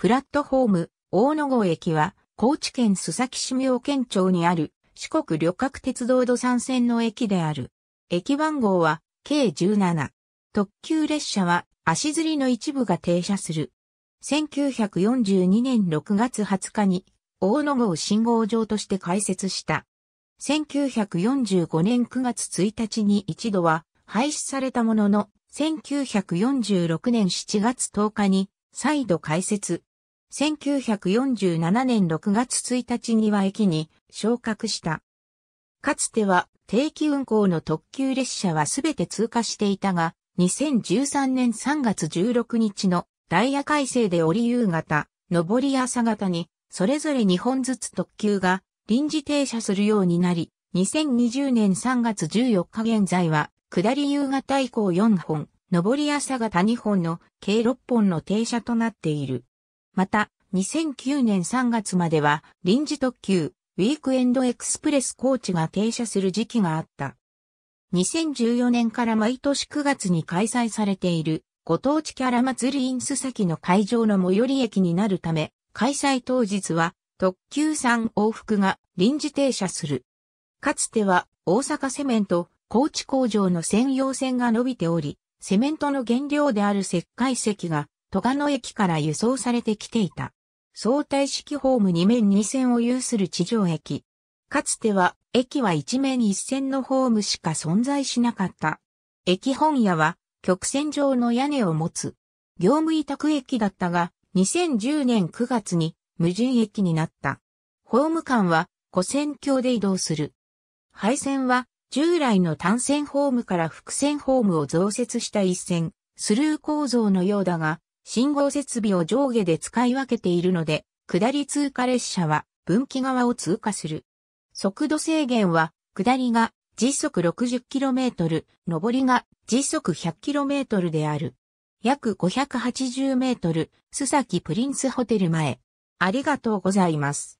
プラットホーム、大野郷駅は、高知県須崎市妙県町にある、四国旅客鉄道土産線の駅である。駅番号は、計17。特急列車は、足摺りの一部が停車する。1942年6月20日に、大野郷信号場として開設した。1945年9月1日に一度は、廃止されたものの、1946年7月10日に、再度開設。1947年6月1日には駅に昇格した。かつては定期運行の特急列車はすべて通過していたが、2013年3月16日のダイヤ改正で折夕方、上り朝方に、それぞれ2本ずつ特急が臨時停車するようになり、2020年3月14日現在は、下り夕方以降4本、上り朝方2本の計6本の停車となっている。また、2009年3月までは臨時特急、ウィークエンドエクスプレスコーチが停車する時期があった。2014年から毎年9月に開催されているご当地キャラ祭りインス先の会場の最寄り駅になるため、開催当日は特急3往復が臨時停車する。かつては大阪セメント、高知工場の専用線が伸びており、セメントの原料である石灰石が戸賀野駅から輸送されてきていた。相対式ホーム2面2線を有する地上駅。かつては、駅は1面1線のホームしか存在しなかった。駅本屋は、曲線上の屋根を持つ。業務委託駅だったが、2010年9月に無人駅になった。ホーム間は、古線橋で移動する。廃線は、従来の単線ホームから複線ホームを増設した一線、スルー構造のようだが、信号設備を上下で使い分けているので、下り通過列車は分岐側を通過する。速度制限は、下りが時速 60km、上りが時速 100km である。約 580m、須崎プリンスホテル前。ありがとうございます。